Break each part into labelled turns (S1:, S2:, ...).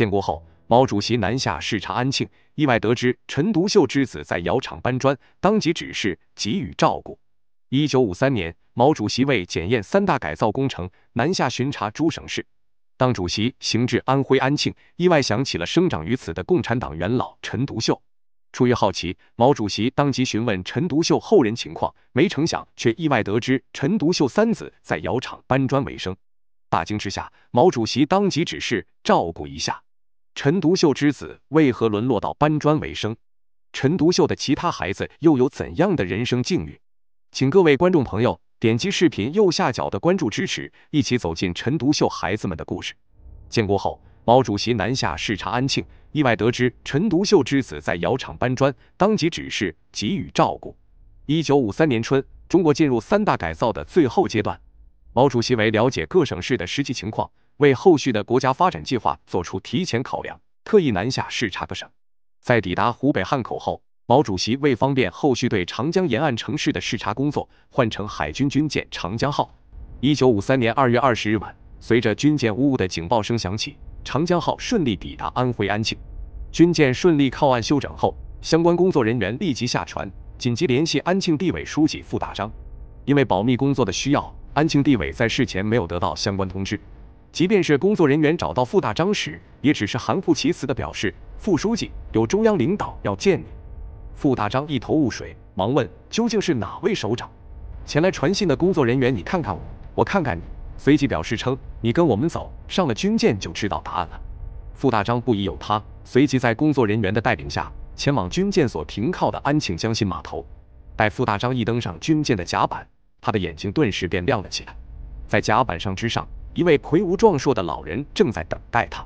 S1: 建国后，毛主席南下视察安庆，意外得知陈独秀之子在窑厂搬砖，当即指示给予照顾。一九五三年，毛主席为检验三大改造工程，南下巡查诸省市。当主席行至安徽安庆，意外想起了生长于此的共产党元老陈独秀。出于好奇，毛主席当即询问陈独秀后人情况，没成想却意外得知陈独秀三子在窑厂搬砖为生。大惊之下，毛主席当即指示照顾一下。陈独秀之子为何沦落到搬砖为生？陈独秀的其他孩子又有怎样的人生境遇？请各位观众朋友点击视频右下角的关注支持，一起走进陈独秀孩子们的故事。建国后，毛主席南下视察安庆，意外得知陈独秀之子在窑厂搬砖，当即指示给予照顾。一九五三年春，中国进入三大改造的最后阶段，毛主席为了解各省市的实际情况。为后续的国家发展计划做出提前考量，特意南下视察各省。在抵达湖北汉口后，毛主席为方便后续对长江沿岸城市的视察工作，换乘海军军舰“长江号”。一九五三年二月二十日晚，随着军舰呜呜的警报声响起，“长江号”顺利抵达安徽安庆。军舰顺利靠岸休整后，相关工作人员立即下船，紧急联系安庆地委书记傅大章。因为保密工作的需要，安庆地委在事前没有得到相关通知。即便是工作人员找到傅大章时，也只是含糊其辞的表示：“副书记有中央领导要见你。”傅大章一头雾水，忙问：“究竟是哪位首长？”前来传信的工作人员，你看看我，我看看你，随即表示称：“你跟我们走，上了军舰就知道答案了。”傅大章不疑有他，随即在工作人员的带领下，前往军舰所停靠的安庆江心码头。待傅大章一登上军舰的甲板，他的眼睛顿时便亮了起来。在甲板上之上。一位魁梧壮硕的老人正在等待他，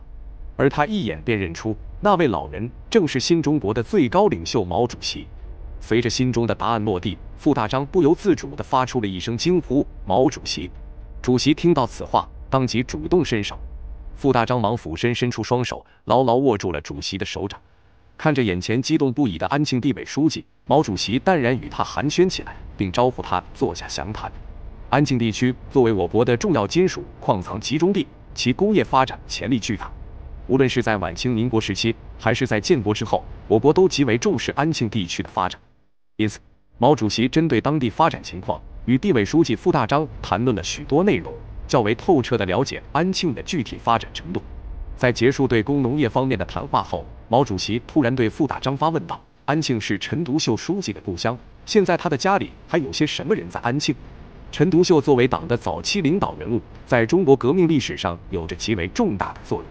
S1: 而他一眼便认出那位老人正是新中国的最高领袖毛主席。随着心中的答案落地，傅大章不由自主地发出了一声惊呼：“毛主席！”主席听到此话，当即主动伸手，傅大章忙俯身伸出双手，牢牢握住了主席的手掌。看着眼前激动不已的安庆地委书记，毛主席淡然与他寒暄起来，并招呼他坐下详谈。安庆地区作为我国的重要金属矿藏集中地，其工业发展潜力巨大。无论是在晚清、民国时期，还是在建国之后，我国都极为重视安庆地区的发展。因此，毛主席针对当地发展情况，与地委书记傅大章谈论了许多内容，较为透彻地了解安庆的具体发展程度。在结束对工农业方面的谈话后，毛主席突然对傅大章发问道：“安庆是陈独秀书记的故乡，现在他的家里还有些什么人在安庆？”陈独秀作为党的早期领导人物，在中国革命历史上有着极为重大的作用。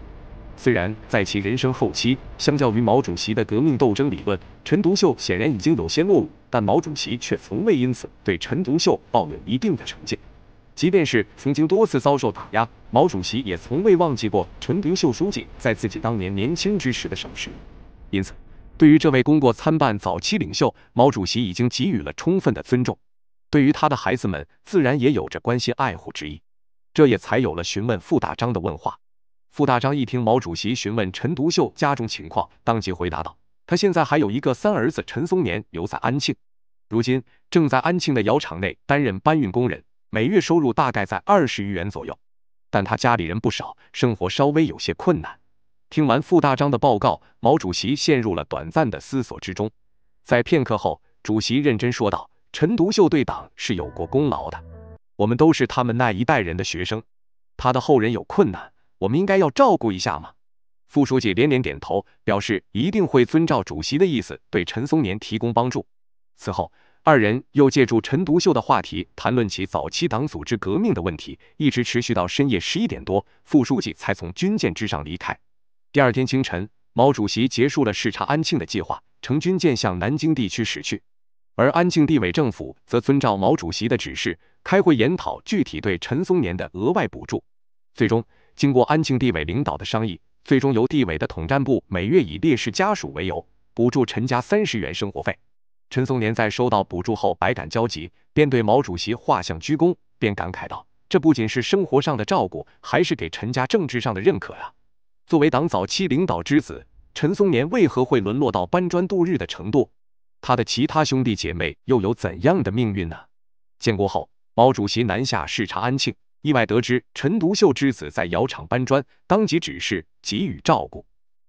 S1: 虽然在其人生后期，相较于毛主席的革命斗争理论，陈独秀显然已经有些落伍，但毛主席却从未因此对陈独秀抱有一定的成见。即便是曾经多次遭受打压，毛主席也从未忘记过陈独秀书记在自己当年年轻之时的赏识。因此，对于这位功过参半早期领袖，毛主席已经给予了充分的尊重。对于他的孩子们，自然也有着关心爱护之意，这也才有了询问傅大章的问话。傅大章一听毛主席询问陈独秀家中情况，当即回答道：“他现在还有一个三儿子陈松年留在安庆，如今正在安庆的窑厂内担任搬运工人，每月收入大概在二十余元左右。但他家里人不少，生活稍微有些困难。”听完傅大章的报告，毛主席陷入了短暂的思索之中。在片刻后，主席认真说道。陈独秀对党是有过功劳的，我们都是他们那一代人的学生，他的后人有困难，我们应该要照顾一下嘛。副书记连连点头，表示一定会遵照主席的意思，对陈松年提供帮助。此后，二人又借助陈独秀的话题，谈论起早期党组织革命的问题，一直持续到深夜十一点多，副书记才从军舰之上离开。第二天清晨，毛主席结束了视察安庆的计划，乘军舰向南京地区驶去。而安庆地委政府则遵照毛主席的指示，开会研讨具体对陈松年的额外补助。最终，经过安庆地委领导的商议，最终由地委的统战部每月以烈士家属为由，补助陈家三十元生活费。陈松年在收到补助后，百感交集，便对毛主席画像鞠躬，便感慨道：“这不仅是生活上的照顾，还是给陈家政治上的认可啊！”作为党早期领导之子，陈松年为何会沦落到搬砖度日的程度？他的其他兄弟姐妹又有怎样的命运呢？建国后，毛主席南下视察安庆，意外得知陈独秀之子在窑厂搬砖，当即指示给予照顾。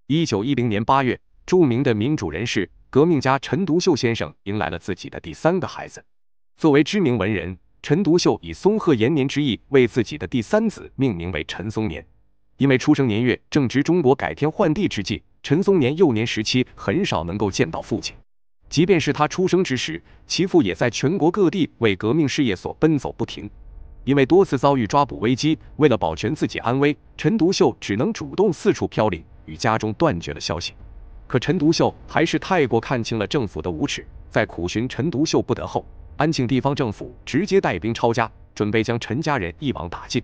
S1: 一九一零年八月，著名的民主人士、革命家陈独秀先生迎来了自己的第三个孩子。作为知名文人，陈独秀以松鹤延年之意为自己的第三子命名为陈松年。因为出生年月正值中国改天换地之际，陈松年幼年时期很少能够见到父亲。即便是他出生之时，其父也在全国各地为革命事业所奔走不停。因为多次遭遇抓捕危机，为了保全自己安危，陈独秀只能主动四处飘零，与家中断绝了消息。可陈独秀还是太过看清了政府的无耻，在苦寻陈独秀不得后，安庆地方政府直接带兵抄家，准备将陈家人一网打尽。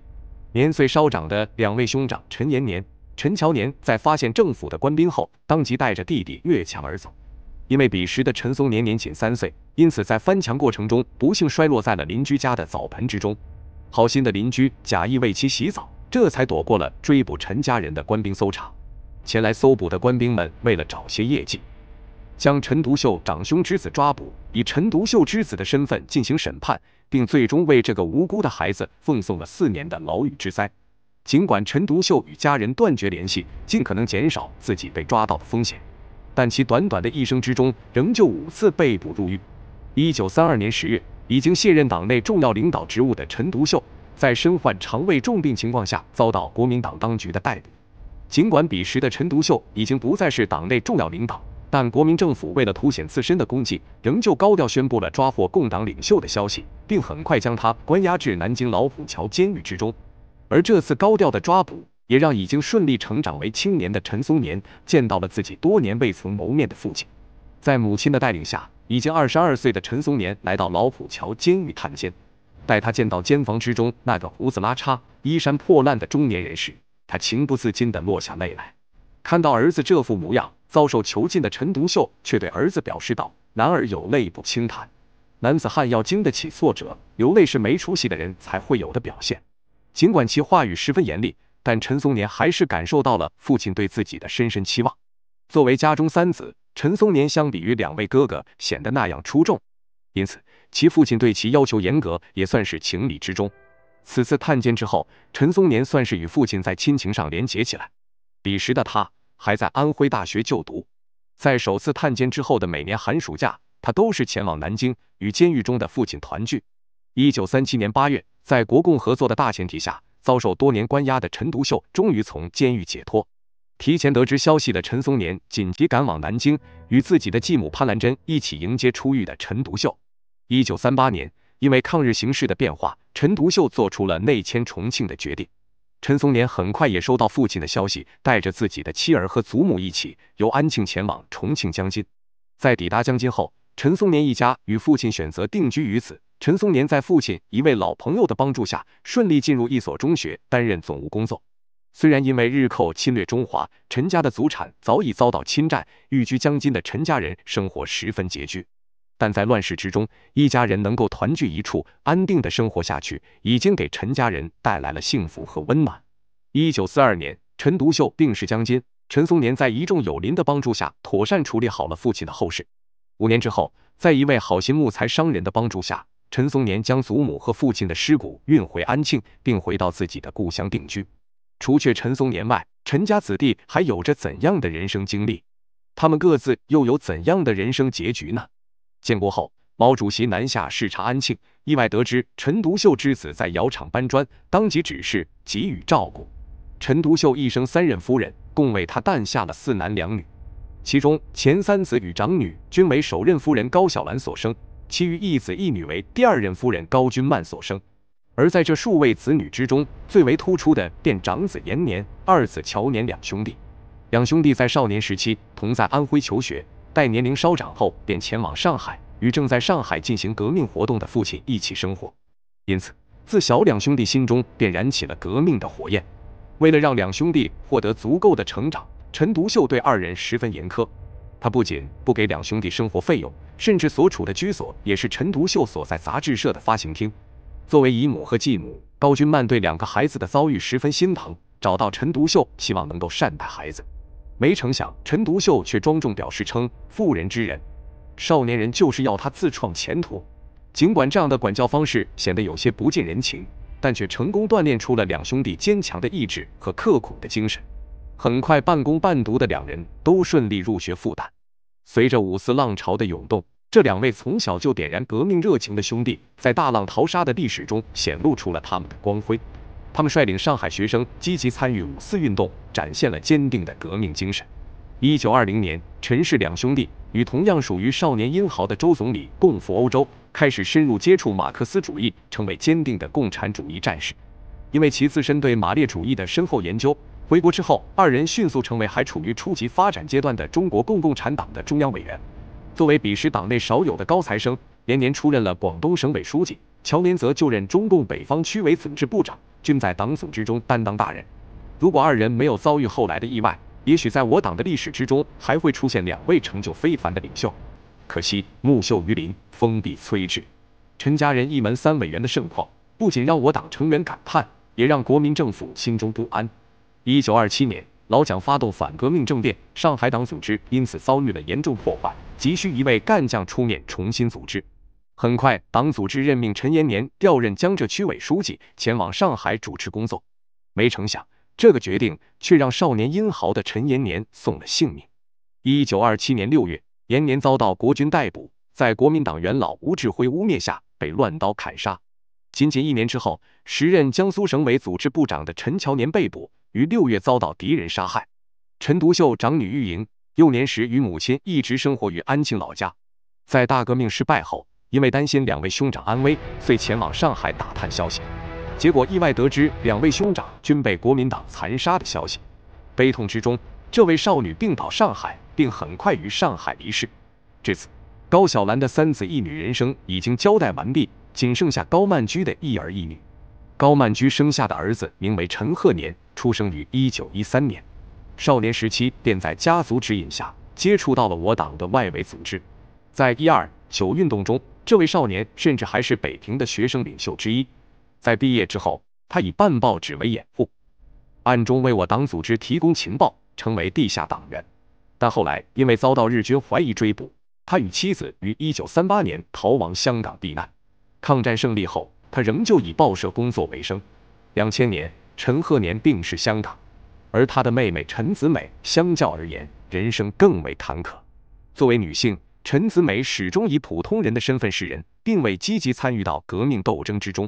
S1: 年岁稍长的两位兄长陈延年、陈乔年，在发现政府的官兵后，当即带着弟弟越墙而走。因为彼时的陈松年年仅三岁，因此在翻墙过程中不幸摔落在了邻居家的澡盆之中。好心的邻居假意为其洗澡，这才躲过了追捕陈家人的官兵搜查。前来搜捕的官兵们为了找些业绩，将陈独秀长兄之子抓捕，以陈独秀之子的身份进行审判，并最终为这个无辜的孩子奉送了四年的牢狱之灾。尽管陈独秀与家人断绝联系，尽可能减少自己被抓到的风险。但其短短的一生之中，仍旧五次被捕入狱。一九三二年十月，已经卸任党内重要领导职务的陈独秀，在身患肠胃重病情况下，遭到国民党当局的逮捕。尽管彼时的陈独秀已经不再是党内重要领导，但国民政府为了凸显自身的功绩，仍旧高调宣布了抓获共党领袖的消息，并很快将他关押至南京老虎桥监狱之中。而这次高调的抓捕。也让已经顺利成长为青年的陈松年见到了自己多年未曾谋面的父亲。在母亲的带领下，已经二十二岁的陈松年来到老虎桥监狱探监。待他见到监房之中那个胡子拉碴、衣衫破烂的中年人时，他情不自禁地落下泪来。看到儿子这副模样，遭受囚禁的陈独秀却对儿子表示道：“男儿有泪不轻弹，男子汉要经得起挫折，流泪是没出息的人才会有的表现。”尽管其话语十分严厉。但陈松年还是感受到了父亲对自己的深深期望。作为家中三子，陈松年相比于两位哥哥显得那样出众，因此其父亲对其要求严格也算是情理之中。此次探监之后，陈松年算是与父亲在亲情上连结起来。彼时的他还在安徽大学就读，在首次探监之后的每年寒暑假，他都是前往南京与监狱中的父亲团聚。一九三七年八月，在国共合作的大前提下。遭受多年关押的陈独秀终于从监狱解脱。提前得知消息的陈松年紧急赶往南京，与自己的继母潘兰珍一起迎接出狱的陈独秀。一九三八年，因为抗日形势的变化，陈独秀做出了内迁重庆的决定。陈松年很快也收到父亲的消息，带着自己的妻儿和祖母一起由安庆前往重庆江津。在抵达江津后，陈松年一家与父亲选择定居于此。陈松年在父亲一位老朋友的帮助下，顺利进入一所中学担任总务工作。虽然因为日寇侵略中华，陈家的祖产早已遭到侵占，寓居江津的陈家人生活十分拮据，但在乱世之中，一家人能够团聚一处，安定的生活下去，已经给陈家人带来了幸福和温暖。一九四二年，陈独秀病逝江津，陈松年在一众友邻的帮助下，妥善处理好了父亲的后事。五年之后，在一位好心木材商人的帮助下，陈松年将祖母和父亲的尸骨运回安庆，并回到自己的故乡定居。除却陈松年外，陈家子弟还有着怎样的人生经历？他们各自又有怎样的人生结局呢？建国后，毛主席南下视察安庆，意外得知陈独秀之子在窑厂搬砖，当即指示给予照顾。陈独秀一生三任夫人，共为他诞下了四男两女，其中前三子与长女均为首任夫人高小兰所生。其余一子一女为第二任夫人高君曼所生，而在这数位子女之中，最为突出的便长子延年、二子乔年两兄弟。两兄弟在少年时期同在安徽求学，待年龄稍长后，便前往上海，与正在上海进行革命活动的父亲一起生活。因此，自小两兄弟心中便燃起了革命的火焰。为了让两兄弟获得足够的成长，陈独秀对二人十分严苛，他不仅不给两兄弟生活费用。甚至所处的居所也是陈独秀所在杂志社的发行厅。作为姨母和继母，高君曼对两个孩子的遭遇十分心疼，找到陈独秀，希望能够善待孩子。没成想，陈独秀却庄重表示称：“妇人之仁，少年人就是要他自创前途。”尽管这样的管教方式显得有些不近人情，但却成功锻炼出了两兄弟坚强的意志和刻苦的精神。很快，半工半读的两人都顺利入学复旦。随着五四浪潮的涌动，这两位从小就点燃革命热情的兄弟，在大浪淘沙的历史中显露出了他们的光辉。他们率领上海学生积极参与五四运动，展现了坚定的革命精神。一九二零年，陈氏两兄弟与同样属于少年英豪的周总理共赴欧洲，开始深入接触马克思主义，成为坚定的共产主义战士。因为其自身对马列主义的深厚研究。回国之后，二人迅速成为还处于初级发展阶段的中国共共产党的中央委员。作为彼时党内少有的高材生，连年出任了广东省委书记，乔连泽就任中共北方区委组织部长，均在党组之中担当大人。如果二人没有遭遇后来的意外，也许在我党的历史之中还会出现两位成就非凡的领袖。可惜木秀于林，风必摧之。陈家人一门三委员的盛况，不仅让我党成员感叹，也让国民政府心中不安。一九二七年，老蒋发动反革命政变，上海党组织因此遭遇了严重破坏，急需一位干将出面重新组织。很快，党组织任命陈延年调任江浙区委书记，前往上海主持工作。没成想，这个决定却让少年英豪的陈延年送了性命。一九二七年六月，延年遭到国军逮捕，在国民党元老吴志辉污蔑下，被乱刀砍杀。仅仅一年之后，时任江苏省委组织部长的陈乔年被捕。于六月遭到敌人杀害。陈独秀长女玉莹幼年时与母亲一直生活于安庆老家，在大革命失败后，因为担心两位兄长安危，遂前往上海打探消息，结果意外得知两位兄长均被国民党残杀的消息。悲痛之中，这位少女病倒上海，并很快于上海离世。至此，高晓兰的三子一女人生已经交代完毕，仅剩下高曼居的一儿一女。高曼菊生下的儿子名为陈鹤年，出生于一九一三年。少年时期便在家族指引下接触到了我党的外围组织。在一二九运动中，这位少年甚至还是北平的学生领袖之一。在毕业之后，他以办报纸为掩护，暗中为我党组织提供情报，成为地下党员。但后来因为遭到日军怀疑追捕，他与妻子于一九三八年逃亡香港避难。抗战胜利后，他仍旧以报社工作为生。两千年，陈鹤年病逝香港，而他的妹妹陈子美相较而言，人生更为坎坷。作为女性，陈子美始终以普通人的身份示人，并未积极参与到革命斗争之中，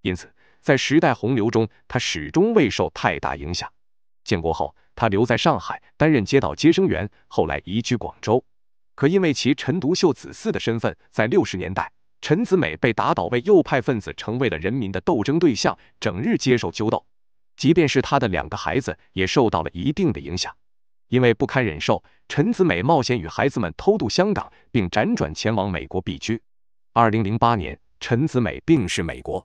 S1: 因此在时代洪流中，她始终未受太大影响。建国后，她留在上海担任街道接生员，后来移居广州。可因为其陈独秀子嗣的身份，在六十年代。陈子美被打倒为右派分子，成为了人民的斗争对象，整日接受揪斗。即便是他的两个孩子，也受到了一定的影响。因为不堪忍受，陈子美冒险与孩子们偷渡香港，并辗转前往美国避居。二零零八年，陈子美病逝美国。